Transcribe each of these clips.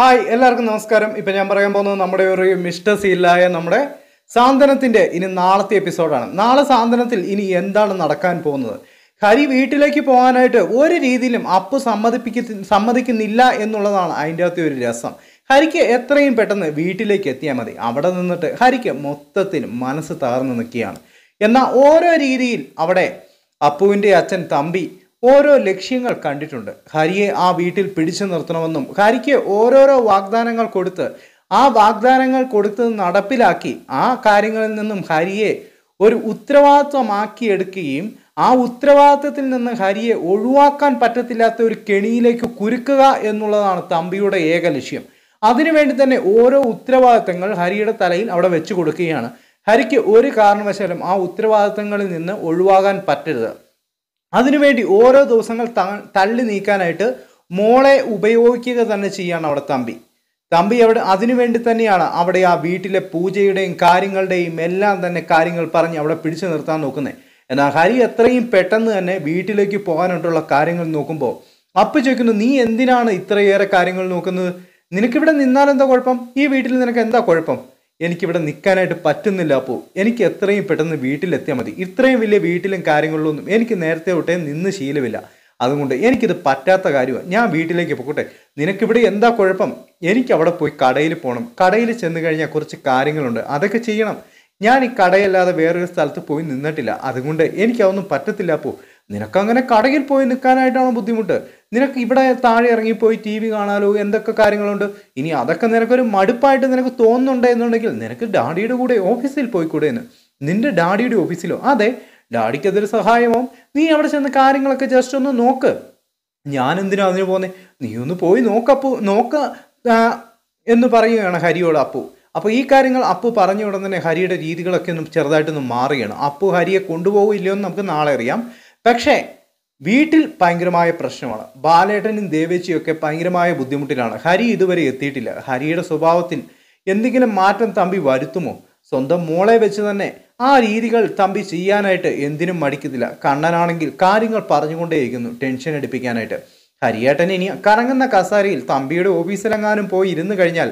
hi എല്ലാവർക്കും നമസ്കാരം ഇപ്പം ഞാൻ പറയാൻ പോകുന്നത് നമ്മുടെ ഒരു മിസ്റ്റർ സീലായ നമ്മുടെ സാന്ത്വനത്തിൻ്റെ ഇനി നാളത്തെ എപ്പിസോഡാണ് നാളെ സാന്ത്വനത്തിൽ ഇനി എന്താണ് നടക്കാൻ പോകുന്നത് ഹരി വീട്ടിലേക്ക് പോകാനായിട്ട് ഒരു രീതിയിലും അപ്പ് സമ്മതിപ്പിക്ക സമ്മതിക്കുന്നില്ല എന്നുള്ളതാണ് അതിൻ്റെ അകത്തെ ഒരു രസം ഹരിക്ക് എത്രയും പെട്ടെന്ന് വീട്ടിലേക്ക് എത്തിയാൽ മതി അവിടെ നിന്നിട്ട് ഹരിക്ക് മൊത്തത്തിൽ മനസ്സ് തകർന്നു നിൽക്കുകയാണ് എന്നാൽ ഓരോ രീതിയിൽ അവിടെ അപ്പുവിൻ്റെ അച്ഛൻ തമ്പി ഓരോ ലക്ഷ്യങ്ങൾ കണ്ടിട്ടുണ്ട് ഹരിയെ ആ വീട്ടിൽ പിടിച്ചു നിർത്തണമെന്നും ഹരിക്ക് ഓരോരോ വാഗ്ദാനങ്ങൾ കൊടുത്ത് ആ വാഗ്ദാനങ്ങൾ കൊടുത്ത് നടപ്പിലാക്കി ആ കാര്യങ്ങളിൽ നിന്നും ഹരിയെ ഒരു ഉത്തരവാദിത്വമാക്കിയെടുക്കുകയും ആ ഉത്തരവാദിത്വത്തിൽ നിന്ന് ഹരിയെ ഒഴിവാക്കാൻ പറ്റത്തില്ലാത്ത ഒരു കെണിയിലേക്ക് കുരുക്കുക എന്നുള്ളതാണ് തമ്പിയുടെ ഏക ലക്ഷ്യം അതിനുവേണ്ടി തന്നെ ഓരോ ഉത്തരവാദിത്തങ്ങൾ ഹരിയുടെ തലയിൽ അവിടെ വെച്ചു കൊടുക്കുകയാണ് ഹരിക്ക് ഒരു കാരണവശാലും ആ ഉത്തരവാദിത്തങ്ങളിൽ നിന്ന് ഒഴിവാകാൻ പറ്റരുത് അതിനുവേണ്ടി ഓരോ ദിവസങ്ങൾ തള്ളി നീക്കാനായിട്ട് മോളെ ഉപയോഗിക്കുക തന്നെ ചെയ്യാണ് അവിടെ തമ്പി തമ്പി അവിടെ അതിനുവേണ്ടി തന്നെയാണ് അവിടെ ആ വീട്ടിലെ പൂജയുടെയും കാര്യങ്ങളുടെയും എല്ലാം തന്നെ കാര്യങ്ങൾ പറഞ്ഞ് അവിടെ പിടിച്ചു നിർത്താൻ നോക്കുന്നത് എന്നാൽ ഹരി എത്രയും പെട്ടെന്ന് തന്നെ വീട്ടിലേക്ക് പോകാനായിട്ടുള്ള കാര്യങ്ങൾ നോക്കുമ്പോൾ അപ്പ് ചോദിക്കുന്നു നീ എന്തിനാണ് ഇത്രയേറെ കാര്യങ്ങൾ നോക്കുന്നത് നിനക്കിവിടെ നിന്നാൽ എന്താ കുഴപ്പം ഈ വീട്ടിൽ നിനക്ക് എന്താ കുഴപ്പം എനിക്കിവിടെ നിൽക്കാനായിട്ട് പറ്റുന്നില്ല അപ്പോൾ എനിക്ക് എത്രയും പെട്ടെന്ന് വീട്ടിലെത്തിയാൽ മതി ഇത്രയും വലിയ വീട്ടിലും കാര്യങ്ങളിലൊന്നും എനിക്ക് നേരത്തെ തൊട്ടേ നിന്ന് ശീലമില്ല അതുകൊണ്ട് എനിക്കിത് പറ്റാത്ത കാര്യമാണ് ഞാൻ വീട്ടിലേക്ക് പോകട്ടെ നിനക്കിവിടെ എന്താ കുഴപ്പം എനിക്ക് അവിടെ പോയി കടയിൽ പോകണം കടയിൽ ചെന്ന് കഴിഞ്ഞാൽ കുറച്ച് കാര്യങ്ങളുണ്ട് അതൊക്കെ ചെയ്യണം ഞാൻ ഈ കടയല്ലാതെ വേറൊരു സ്ഥലത്ത് പോയി നിന്നിട്ടില്ല അതുകൊണ്ട് എനിക്കതൊന്നും പറ്റത്തില്ല അപ്പോൾ നിനക്കങ്ങനെ കടയിൽ പോയി നിൽക്കാനായിട്ടാണോ ബുദ്ധിമുട്ട് നിനക്ക് ഇവിടെ താഴെ ഇറങ്ങിപ്പോയി ടി വി കാണാലോ എന്തൊക്കെ കാര്യങ്ങളുണ്ട് ഇനി അതൊക്കെ നിനക്കൊരു മടുപ്പായിട്ട് നിനക്ക് തോന്നുന്നുണ്ടോ എന്നുണ്ടെങ്കിൽ നിനക്ക് ഡാഡിയുടെ കൂടെ ഓഫീസിൽ പോയിക്കൂടെ എന്ന് നിന്റെ ഡാഡിയുടെ ഓഫീസിലോ അതെ ഡാഡിക്ക് അതൊരു സഹായമാവും നീ അവിടെ ചെന്ന് കാര്യങ്ങളൊക്കെ ജസ്റ്റ് ഒന്ന് നോക്ക് ഞാൻ എന്തിനാ അതിന് പോകുന്നത് നീ ഒന്ന് പോയി നോക്കപ്പു നോക്ക എന്ന് പറയുകയാണ് ഹരിയോട് അപ്പു അപ്പോൾ ഈ കാര്യങ്ങൾ അപ്പു പറഞ്ഞ ഉടൻ തന്നെ ഹരിയുടെ രീതികളൊക്കെ ഒന്നും ചെറുതായിട്ടൊന്നും മാറുകയാണ് അപ്പു ഹരിയെ കൊണ്ടുപോകില്ലയോ എന്ന് നമുക്ക് നാളെ അറിയാം പക്ഷേ വീട്ടിൽ ഭയങ്കരമായ പ്രശ്നമാണ് ബാലേട്ടനും ദേവേച്ചിയൊക്കെ ഭയങ്കരമായ ബുദ്ധിമുട്ടിലാണ് ഹരി ഇതുവരെ എത്തിയിട്ടില്ല ഹരിയുടെ സ്വഭാവത്തിൽ എന്തെങ്കിലും മാറ്റം തമ്പി വരുത്തുമോ സ്വന്തം മോളെ വെച്ച് തന്നെ ആ രീതികൾ തമ്പി ചെയ്യാനായിട്ട് എന്തിനും മടിക്കുന്നില്ല കണ്ണനാണെങ്കിൽ കാര്യങ്ങൾ പറഞ്ഞുകൊണ്ടേയിരിക്കുന്നു ടെൻഷൻ അടിപ്പിക്കാനായിട്ട് ഹരിയേട്ടൻ ഇനി കറങ്ങുന്ന കസാരയിൽ തമ്പിയുടെ ഓഫീസിലെങ്ങാനും പോയി ഇരുന്നു കഴിഞ്ഞാൽ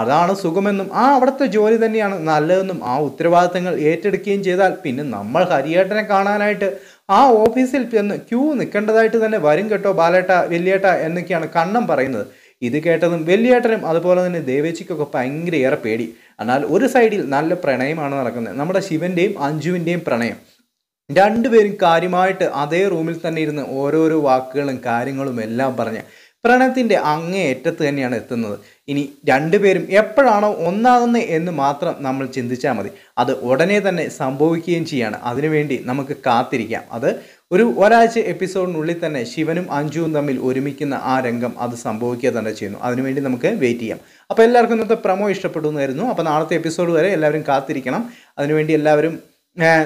അതാണ് സുഖമെന്നും ആ അവിടുത്തെ ജോലി തന്നെയാണ് നല്ലതെന്നും ആ ഉത്തരവാദിത്തങ്ങൾ ഏറ്റെടുക്കുകയും ചെയ്താൽ പിന്നെ നമ്മൾ ഹരിയേട്ടനെ കാണാനായിട്ട് ആ ഓഫീസിൽ ചെന്ന് ക്യൂ നിൽക്കേണ്ടതായിട്ട് തന്നെ വരും കേട്ടോ ബാലേട്ട വെല്ലിയേട്ട എന്നൊക്കെയാണ് കണ്ണം പറയുന്നത് ഇത് കേട്ടതും വെല്ലിയേട്ടനും അതുപോലെ തന്നെ ദേവേച്ചിക്കൊക്കെ ഭയങ്കര ഏറെ പേടി എന്നാൽ ഒരു സൈഡിൽ നല്ല പ്രണയമാണ് നടക്കുന്നത് നമ്മുടെ ശിവൻ്റെയും അഞ്ജുവിൻ്റെയും പ്രണയം രണ്ടുപേരും കാര്യമായിട്ട് അതേ റൂമിൽ തന്നെ ഇരുന്ന് ഓരോരോ വാക്കുകളും കാര്യങ്ങളും എല്ലാം പറഞ്ഞ് പ്രണയത്തിൻ്റെ അങ്ങേയറ്റത്ത് തന്നെയാണ് എത്തുന്നത് ഇനി രണ്ടുപേരും എപ്പോഴാണോ ഒന്നാകുന്നത് എന്ന് മാത്രം നമ്മൾ ചിന്തിച്ചാൽ മതി അത് ഉടനെ തന്നെ സംഭവിക്കുകയും ചെയ്യാണ് അതിനുവേണ്ടി നമുക്ക് കാത്തിരിക്കാം അത് ഒരു ഒരാഴ്ച എപ്പിസോഡിനുള്ളിൽ തന്നെ ശിവനും അഞ്ജുവും തമ്മിൽ ഒരുമിക്കുന്ന ആ രംഗം അത് സംഭവിക്കുക തന്നെ ചെയ്യുന്നു അതിനുവേണ്ടി നമുക്ക് വെയിറ്റ് ചെയ്യാം അപ്പോൾ എല്ലാവർക്കും ഇന്നത്തെ പ്രമോ ഇഷ്ടപ്പെടുന്നതായിരുന്നു അപ്പോൾ നാളത്തെ എപ്പിസോഡ് വരെ എല്ലാവരും കാത്തിരിക്കണം അതിനുവേണ്ടി എല്ലാവരും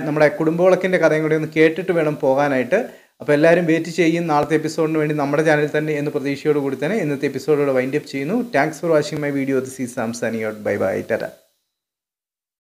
നമ്മുടെ കുടുംബവിളക്കിൻ്റെ കഥയും കൂടി ഒന്ന് കേട്ടിട്ട് വേണം പോകാനായിട്ട് അപ്പോൾ എല്ലാവരും വെയിറ്റ് ചെയ്യും നാളത്തെ എപ്പിസോഡിന് വേണ്ടി നമ്മുടെ ചാനൽ തന്നെ എന്ന് പ്രതീക്ഷയോട് കൂടി തന്നെ ഇന്നത്തെ എപ്പിസോഡോട് വൈൻഡപ്പ് ചെയ്യുന്നു thanks for watching my video this is സാംസാനി ഔട്ട് ബൈ ബൈ ടാറ്റ